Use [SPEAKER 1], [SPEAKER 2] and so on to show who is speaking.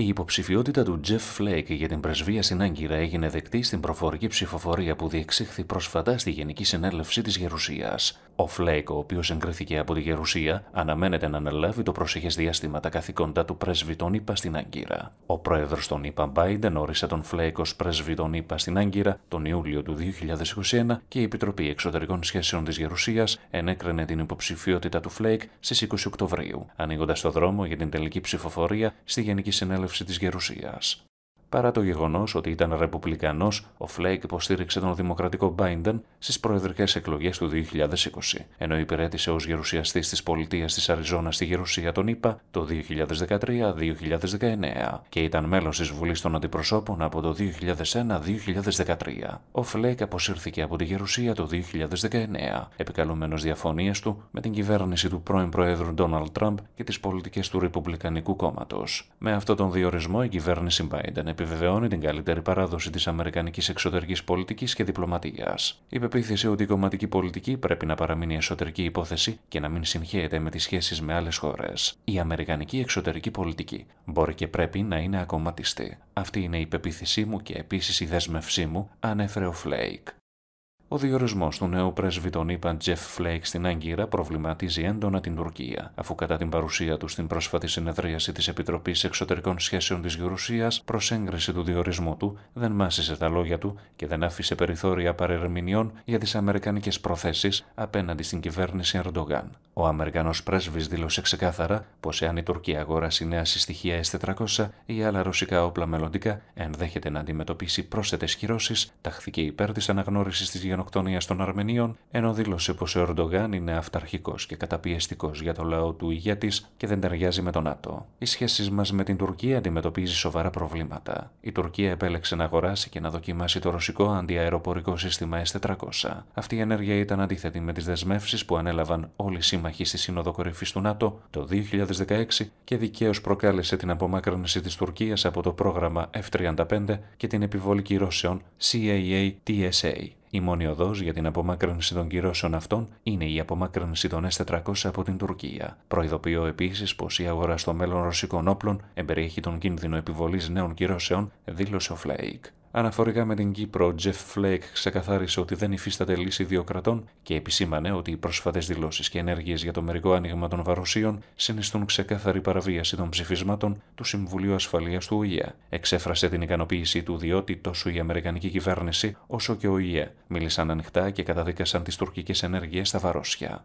[SPEAKER 1] Η υποψηφιότητα του Τζεφ Φλέικ για την πρεσβεία στην Άγκυρα έγινε δεκτή στην προφορική ψηφοφορία που διεξήχθη πρόσφατα στη Γενική Συνέλευση της Γερουσίας. Ο Φλέικ, ο οποίος εγκρίθηκε από τη Γερουσία, αναμένεται να αναλάβει το προσεχές διάστημα τα καθήκοντα του πρέσβη των ΗΠΑ στην Άγκυρα. Ο πρόεδρος των ΗΠΑ Μπάιντεν όρισε τον Φλέικ ως πρέσβη των ΗΠΑ στην Άγκυρα τον Ιούλιο του 2021 και η Επιτροπή Εξωτερικών Σχέσεων της Γερουσίας ενέκρινε την υποψηφιότητα του Φλέικ στι 20 Οκτωβρίου, ανοίγοντας το δρόμο για την τελική ψηφοφορία στη Γενική Συνέλευση απόλαυση της γερουσίας παρά το γεγονός ότι ήταν ρεπουμπλικανός, ο Φλέικ υποστήριξε τον δημοκρατικό Μπάιντεν στις προεδρικές εκλογές του 2020, ενώ υπηρέτησε ως γερουσιαστής της πολιτείας της Αριζόνας στη γερουσία των ΗΠΑ το 2013-2019 και ήταν μέλος της Βουλής των Αντιπροσώπων από το 2001-2013. Ο Φλέικ αποσύρθηκε από τη γερουσία το 2019, επικαλούμενος διαφωνίες του με την κυβέρνηση του πρώην Προέδρου Ντόναλτ Τραμπ και τις πολιτικές του Ρεπουμπλικανικού Κόμματος. Με αυτόν τον διορισμό, η κυβέρνηση Biden επιβεβαιώνει την καλύτερη παράδοση της Αμερικανικής εξωτερικής πολιτικής και διπλωματίας. Η πεποίθηση ότι η κομματική πολιτική πρέπει να παραμείνει εσωτερική υπόθεση και να μην συγχέεται με τις σχέσεις με άλλες χώρες. Η Αμερικανική εξωτερική πολιτική μπορεί και πρέπει να είναι ακομματιστή. Αυτή είναι η πεποίθησή μου και επίσης η δέσμευσή μου, ανέφερε ο Φλέικ. Ο διορισμός του νέου πρέσβη των ΗΠΑ Τζεφ Φλέικ στην Άγκυρα προβληματίζει έντονα την Τουρκία, αφού κατά την παρουσία του στην πρόσφατη συνεδρίαση της Επιτροπής Εξωτερικών Σχέσεων της Γερουσίας προς έγκριση του διορισμού του, δεν μάσησε τα λόγια του και δεν άφησε περιθώρια παρερμηνιών για τις Αμερικανικές προθέσεις απέναντι στην κυβέρνηση Ερντογάν. Ο Αμερικανός πρέσβης δήλωσε ξεκάθαρα πως εάν η Τουρκία αγοράσει νέα συστοιχεία S400 ή άλλα ρωσικά όπλα μελλοντικά, ενδέχεται να αντιμετωπίσει πρόσθετες κυρώσεις, ταχθηκε υπέρ της αναγνώρισης της γενοκτονία των Αρμενίων, ενώ δήλωσε πως ο Ερντογάν είναι αυταρχικός και καταπιεστικός για το λαό του ηγέτη και δεν ταιριάζει με τον ΝΑΤΟ. Οι σχέσεις μας με την Τουρκία αντιμετωπίζει σοβαρά προβλήματα. Η Τουρκία επέλεξε να αγοράσει και να δοκιμάσει το ρωσικό αντιαεροπορικό σύστημα S-400. Αυτή η ενέργεια ήταν αντίθετη με τις δεσμεύσεις που ανέλαβαν όλοι οι σύμμαχοι στη Σύνοδο Κορυφής του ΝΑΤΟ το 2016 και δικαίως προκάλεσε την απομάκρυνση της Τουρκίας από το πρόγραμμα F-35 και την επιβολή κυρώσεων CAA-TSA. Η μόνη οδός για την απομάκρυνση των κυρώσεων αυτών είναι η απομάκρυνση των S400 από την Τουρκία. Προειδοποιώ επίσης πως η αγορά στο μέλλον ρωσικών όπλων εμπεριέχει τον κίνδυνο επιβολής νέων κυρώσεων, δήλωσε ο Φλέικ. Αναφορικά με την Κύπρο, Τζέφ Φλέικ ξεκαθάρισε ότι δεν υφίσταται λύση δύο κρατών και επισήμανε ότι οι πρόσφατες δηλώσεις και ενέργειες για το μερικό άνοιγμα των βαρουσίων συνιστούν ξεκάθαρη παραβίαση των ψηφισμάτων του Συμβουλίου Ασφαλείας του ΟΗΕ. Εξέφρασε την ικανοποίησή του διότι τόσο η Αμερικανική κυβέρνηση όσο και ο ΟΗΕ μίλησαν ανοιχτά και καταδίκασαν τις τουρκικές ενέργειες στα βαρόσια.